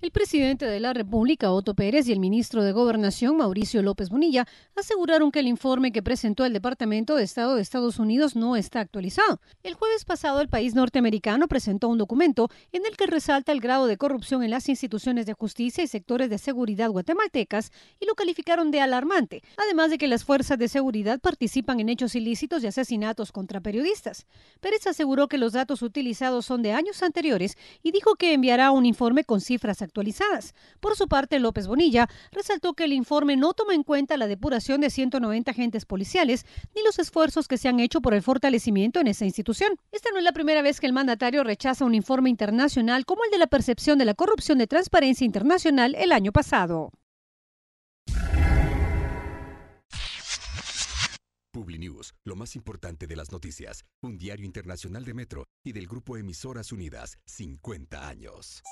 El presidente de la República, Otto Pérez, y el ministro de Gobernación, Mauricio López Bonilla, aseguraron que el informe que presentó el Departamento de Estado de Estados Unidos no está actualizado. El jueves pasado, el país norteamericano presentó un documento en el que resalta el grado de corrupción en las instituciones de justicia y sectores de seguridad guatemaltecas y lo calificaron de alarmante, además de que las fuerzas de seguridad participan en hechos ilícitos y asesinatos contra periodistas. Pérez aseguró que los datos utilizados son de años anteriores y dijo que enviará un informe con cifras actualizadas. Por su parte, López Bonilla resaltó que el informe no toma en cuenta la depuración de 190 agentes policiales ni los esfuerzos que se han hecho por el fortalecimiento en esa institución. Esta no es la primera vez que el mandatario rechaza un informe internacional como el de la percepción de la corrupción de Transparencia Internacional el año pasado. PubliNews, lo más importante de las noticias, un diario internacional de Metro y del grupo Emisoras Unidas, 50 años.